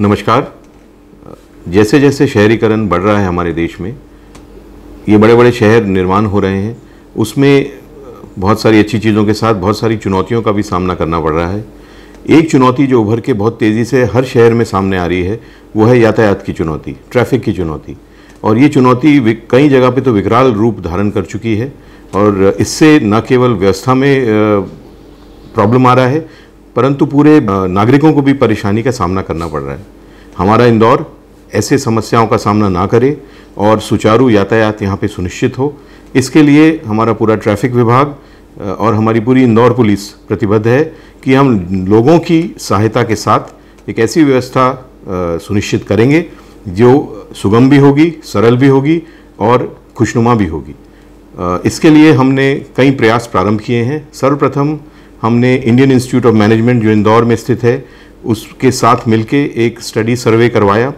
नमस्कार जैसे जैसे शहरीकरण बढ़ रहा है हमारे देश में ये बड़े बड़े शहर निर्माण हो रहे हैं उसमें बहुत सारी अच्छी चीज़ों के साथ बहुत सारी चुनौतियों का भी सामना करना पड़ रहा है एक चुनौती जो उभर के बहुत तेज़ी से हर शहर में सामने आ रही है वो है यातायात की चुनौती ट्रैफिक की चुनौती और ये चुनौती कई जगह पर तो विकराल रूप धारण कर चुकी है और इससे न केवल व्यवस्था में प्रॉब्लम आ रहा है परंतु पूरे नागरिकों को भी परेशानी का सामना करना पड़ रहा है हमारा इंदौर ऐसे समस्याओं का सामना ना करे और सुचारू यातायात यहाँ पे सुनिश्चित हो इसके लिए हमारा पूरा ट्रैफिक विभाग और हमारी पूरी इंदौर पुलिस प्रतिबद्ध है कि हम लोगों की सहायता के साथ एक ऐसी व्यवस्था सुनिश्चित करेंगे जो सुगम भी होगी सरल भी होगी और खुशनुमा भी होगी इसके लिए हमने कई प्रयास प्रारंभ किए हैं सर्वप्रथम हमने इंडियन इंस्टीट्यूट ऑफ मैनेजमेंट जो इंदौर में स्थित है उसके साथ मिलके एक स्टडी सर्वे करवाया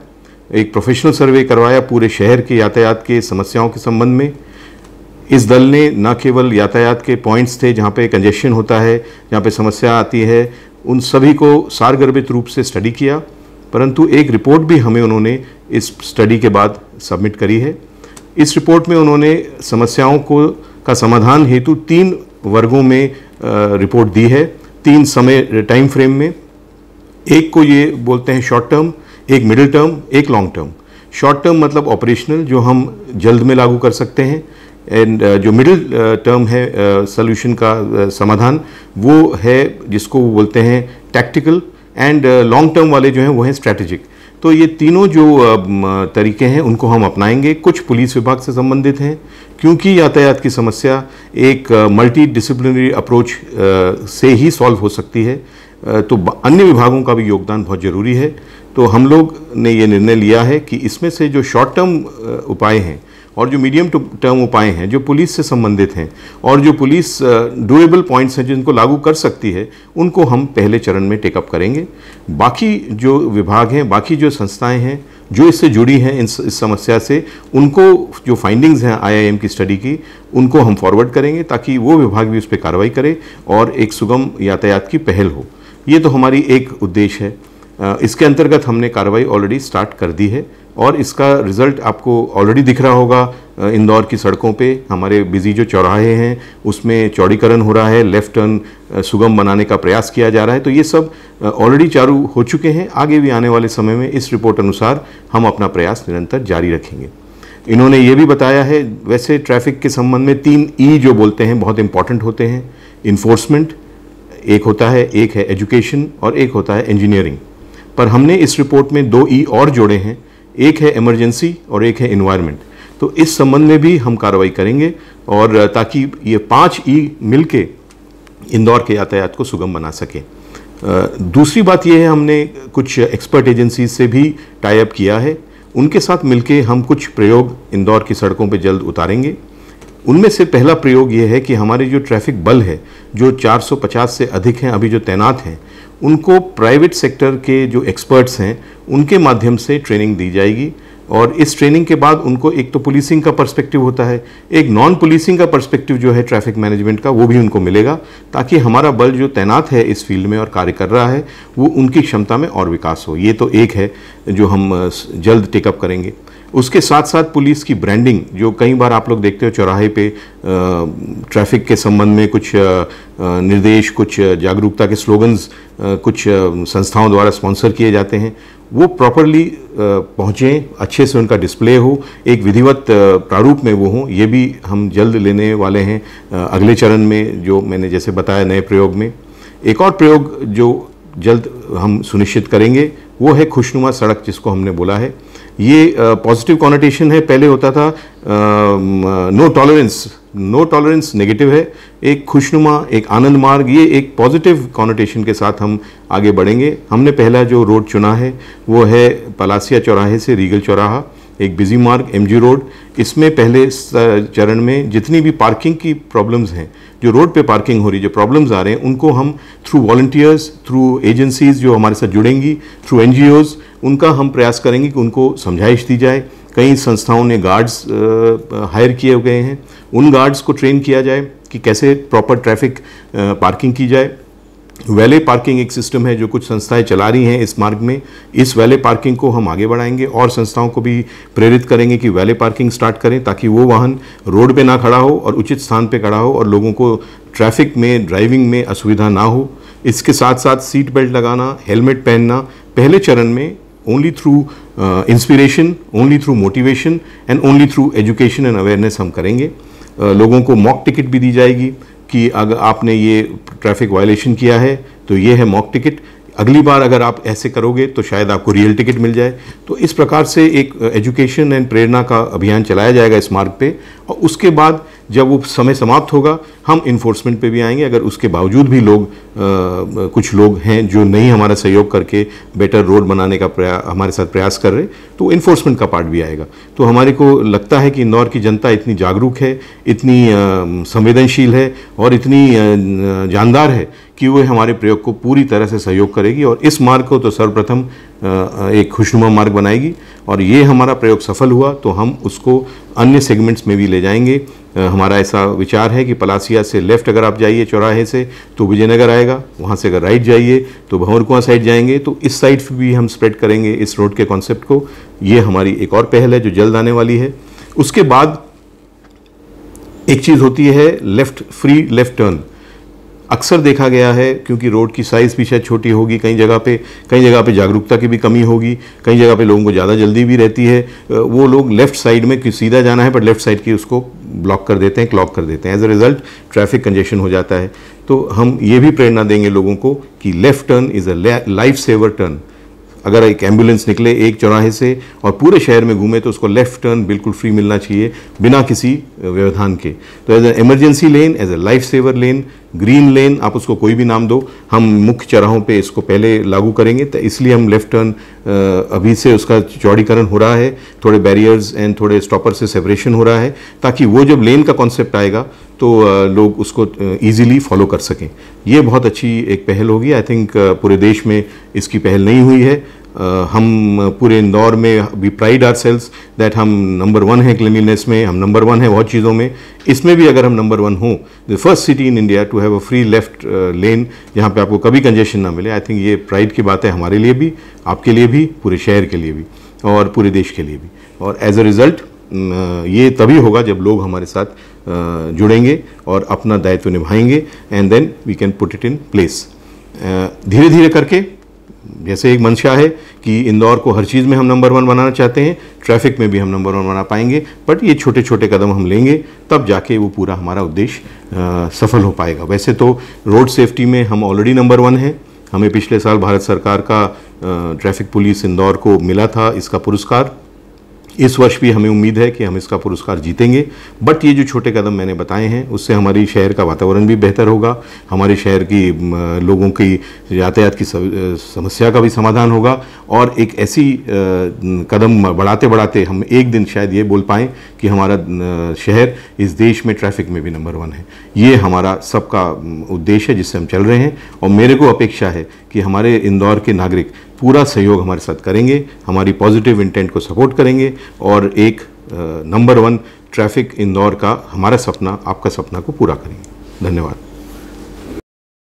एक प्रोफेशनल सर्वे करवाया पूरे शहर के यातायात के समस्याओं के संबंध में इस दल ने न केवल यातायात के पॉइंट्स थे जहाँ पे कंजेशन होता है जहाँ पे समस्या आती है उन सभी को सारगर्भित रूप से स्टडी किया परंतु एक रिपोर्ट भी हमें उन्होंने इस स्टडी के बाद सबमिट करी है इस रिपोर्ट में उन्होंने समस्याओं को का समाधान हेतु तीन वर्गों में रिपोर्ट दी है तीन समय टाइम फ्रेम में एक को ये बोलते हैं शॉर्ट टर्म एक मिडिल टर्म एक लॉन्ग टर्म शॉर्ट टर्म मतलब ऑपरेशनल जो हम जल्द में लागू कर सकते हैं एंड जो मिडिल टर्म है सोल्यूशन का समाधान वो है जिसको बोलते हैं टैक्टिकल एंड लॉन्ग टर्म वाले जो हैं वो हैं स्ट्रैटेजिक तो ये तीनों जो तरीके हैं उनको हम अपनाएंगे कुछ पुलिस विभाग से संबंधित हैं क्योंकि यातायात की समस्या एक मल्टी डिसिप्लिनरी अप्रोच से ही सॉल्व हो सकती है तो अन्य विभागों का भी योगदान बहुत ज़रूरी है तो हम लोग ने ये निर्णय लिया है कि इसमें से जो शॉर्ट टर्म उपाय हैं और जो मीडियम टर्म उपाय हैं जो पुलिस से संबंधित हैं और जो पुलिस डूएबल पॉइंट्स हैं जिनको लागू कर सकती है उनको हम पहले चरण में टेकअप करेंगे बाकी जो विभाग हैं बाकी जो संस्थाएं हैं जो इससे जुड़ी हैं इन इस समस्या से उनको जो फाइंडिंग्स हैं आईआईएम की स्टडी की उनको हम फॉरवर्ड करेंगे ताकि वो विभाग भी उस पर कार्रवाई करे और एक सुगम यातायात की पहल हो ये तो हमारी एक उद्देश्य है इसके अंतर्गत हमने कार्रवाई ऑलरेडी स्टार्ट कर दी है और इसका रिजल्ट आपको ऑलरेडी दिख रहा होगा इंदौर की सड़कों पे हमारे बिजी जो चौराहे हैं उसमें चौड़ीकरण हो रहा है लेफ्ट टर्न सुगम बनाने का प्रयास किया जा रहा है तो ये सब ऑलरेडी चालू हो चुके हैं आगे भी आने वाले समय में इस रिपोर्ट अनुसार हम अपना प्रयास निरंतर जारी रखेंगे इन्होंने ये भी बताया है वैसे ट्रैफिक के संबंध में तीन ई e जो बोलते हैं बहुत इंपॉर्टेंट होते हैं इन्फोर्समेंट एक होता है एक है एजुकेशन और एक होता है इंजीनियरिंग पर हमने इस रिपोर्ट में दो ई और जोड़े हैं एक है इमरजेंसी और एक है इन्वायरमेंट तो इस संबंध में भी हम कार्रवाई करेंगे और ताकि ये पाँच ई मिल के इंदौर के यातायात को सुगम बना सकें दूसरी बात यह है हमने कुछ एक्सपर्ट एजेंसी से भी अप किया है उनके साथ मिलकर हम कुछ प्रयोग इंदौर की सड़कों पर जल्द उतारेंगे उनमें से पहला प्रयोग ये है कि हमारे जो ट्रैफिक बल है जो 450 से अधिक हैं अभी जो तैनात हैं उनको प्राइवेट सेक्टर के जो एक्सपर्ट्स हैं उनके माध्यम से ट्रेनिंग दी जाएगी और इस ट्रेनिंग के बाद उनको एक तो पुलिसिंग का पर्सपेक्टिव होता है एक नॉन पुलिसिंग का पर्सपेक्टिव जो है ट्रैफिक मैनेजमेंट का वो भी उनको मिलेगा ताकि हमारा बल जो तैनात है इस फील्ड में और कार्य कर रहा है वो उनकी क्षमता में और विकास हो ये तो एक है जो हम जल्द टेकअप करेंगे उसके साथ साथ पुलिस की ब्रांडिंग जो कई बार आप लोग देखते हो चौराहे पे ट्रैफिक के संबंध में कुछ निर्देश कुछ जागरूकता के स्लोगन्स कुछ संस्थाओं द्वारा स्पॉन्सर किए जाते हैं वो प्रॉपरली पहुँचें अच्छे से उनका डिस्प्ले हो एक विधिवत प्रारूप में वो हो ये भी हम जल्द लेने वाले हैं अगले चरण में जो मैंने जैसे बताया नए प्रयोग में एक और प्रयोग जो जल्द हम सुनिश्चित करेंगे वो है खुशनुमा सड़क जिसको हमने बोला है ये पॉजिटिव कॉनोटेशन है पहले होता था no tolerance no tolerance negative है एक खुशनुमा एक आनंद मार्ग ये एक पॉजिटिव कॉनोटेशन के साथ हम आगे बढ़ेंगे हमने पहला जो रोड चुना है वो है पलासिया चौराहे से रीगल चौराहा एक बिजी मार्ग एमजी रोड इसमें पहले चरण में जितनी भी पार्किंग की प्रॉब्लम्स हैं जो रोड पे पार्किंग हो रही जो प्रॉब्लम्स आ रहे हैं उनको हम थ्रू वॉल्टियर्स थ्रू एजेंसीज जो हमारे साथ जुड़ेंगी थ्रू एन उनका हम प्रयास करेंगे कि उनको समझाइश दी जाए कई संस्थाओं ने गार्ड्स हायर किए गए हैं उन गार्ड्स को ट्रेन किया जाए कि कैसे प्रॉपर ट्रैफिक पार्किंग की जाए वैले पार्किंग एक सिस्टम है जो कुछ संस्थाएं चला रही हैं इस मार्ग में इस वैले पार्किंग को हम आगे बढ़ाएंगे और संस्थाओं को भी प्रेरित करेंगे कि वैले पार्किंग स्टार्ट करें ताकि वो वाहन रोड पे ना खड़ा हो और उचित स्थान पे खड़ा हो और लोगों को ट्रैफिक में ड्राइविंग में असुविधा ना हो इसके साथ साथ सीट बेल्ट लगाना हेलमेट पहनना पहले चरण में only through inspiration only through motivation and only through education and awareness हम करेंगे लोगों को मॉक टिकट भी दी जाएगी कि अगर आपने ये ट्रैफिक वायलेशन किया है तो ये है मॉक टिकट अगली बार अगर आप ऐसे करोगे तो शायद आपको रियल टिकट मिल जाए तो इस प्रकार से एक एजुकेशन एंड प्रेरणा का अभियान चलाया जाएगा इस मार्ग पे और उसके बाद जब वो समय समाप्त होगा हम इन्फोर्समेंट पे भी आएंगे अगर उसके बावजूद भी लोग आ, कुछ लोग हैं जो नहीं हमारा सहयोग करके बेटर रोड बनाने का प्रया हमारे साथ प्रयास कर रहे तो इन्फोर्समेंट का पार्ट भी आएगा तो हमारे को लगता है कि इंदौर की जनता इतनी जागरूक है इतनी संवेदनशील है और इतनी जानदार है कि वह हमारे प्रयोग को पूरी तरह से सहयोग करेगी और इस मार्ग को तो सर्वप्रथम एक खुशनुमा मार्ग बनाएगी और ये हमारा प्रयोग सफल हुआ तो हम उसको अन्य सेगमेंट्स में भी ले जाएंगे हमारा ऐसा विचार है कि पलासिया से लेफ़्ट अगर आप जाइए चौराहे से तो विजयनगर आएगा वहाँ से अगर राइट जाइए तो भंवरकुआ साइड जाएंगे तो इस साइड भी हम स्प्रेड करेंगे इस रोड के कॉन्सेप्ट को ये हमारी एक और पहल है जो जल्द आने वाली है उसके बाद एक चीज़ होती है लेफ़्ट फ्री लेफ़्ट टर्न अक्सर देखा गया है क्योंकि रोड की साइज़ भी शायद छोटी होगी कई जगह पे कई जगह पे जागरूकता की भी कमी होगी कई जगह पे लोगों को ज़्यादा जल्दी भी रहती है वो लोग लेफ़्ट साइड में सीधा जाना है पर लेफ़्ट साइड की उसको ब्लॉक कर देते हैं क्लॉक कर देते हैं as a result traffic congestion हो जाता है तो हम ये भी प्रेरणा देंगे लोगों को कि left turn is a life saver turn अगर एक एम्बुलेंस निकले एक चौराहे से और पूरे शहर में घूमे तो उसको लेफ्ट टर्न बिल्कुल फ्री मिलना चाहिए बिना किसी व्यवधान के तो as a emergency lane as a life saver lane green lane आप उसको कोई भी नाम दो हम मुख्य चराहों पे इसको पहले लागू करेंगे तो इसलिए हम लेफ्ट टर्न अभी से उसका चौड़ीकरण हो रहा है थोड़े बैरियर्स एंड थोड़े स्टॉपर से सेपरेशन हो रहा है ताकि वो जब लेन का कॉन्सेप्ट आएगा तो लोग उसको ईजिली फॉलो कर सकें ये बहुत अच्छी एक पहल होगी आई थिंक पूरे देश में इसकी पहल नहीं हुई है हम पूरे इंदौर में we pride ourselves that हम नंबर वन है क्लिनलीनेस में हम नंबर वन है बहुत चीज़ों में इसमें भी अगर हम नंबर वन हों the first city in India to have a free left lane जहाँ पे आपको कभी कंजेशन ना मिले आई थिंक ये प्राइड की बात है हमारे लिए भी आपके लिए भी पूरे शहर के लिए भी और पूरे देश के लिए भी और एज अ रिज़ल्ट ये तभी होगा जब लोग हमारे साथ जुड़ेंगे और अपना दायित्व निभाएंगे and then we can put it in place धीरे धीरे करके जैसे एक मंशा है कि इंदौर को हर चीज़ में हम नंबर वन बनाना चाहते हैं ट्रैफिक में भी हम नंबर वन बना पाएंगे बट ये छोटे छोटे कदम हम लेंगे तब जाके वो पूरा हमारा उद्देश्य सफल हो पाएगा वैसे तो रोड सेफ्टी में हम ऑलरेडी नंबर वन हैं हमें पिछले साल भारत सरकार का ट्रैफिक पुलिस इंदौर को मिला था इसका पुरस्कार इस वर्ष भी हमें उम्मीद है कि हम इसका पुरस्कार जीतेंगे बट ये जो छोटे कदम मैंने बताए हैं उससे हमारे शहर का वातावरण भी बेहतर होगा हमारे शहर की लोगों की यातायात की समस्या का भी समाधान होगा और एक ऐसी कदम बढ़ाते बढ़ाते हम एक दिन शायद ये बोल पाएँ कि हमारा शहर इस देश में ट्रैफिक में भी नंबर वन है ये हमारा सबका उद्देश्य है जिससे हम चल रहे हैं और मेरे को अपेक्षा है कि हमारे इंदौर के नागरिक पूरा सहयोग हमारे साथ करेंगे हमारी पॉजिटिव इंटेंट को सपोर्ट करेंगे और एक नंबर वन ट्रैफिक इंदौर का हमारा सपना आपका सपना को पूरा करेंगे धन्यवाद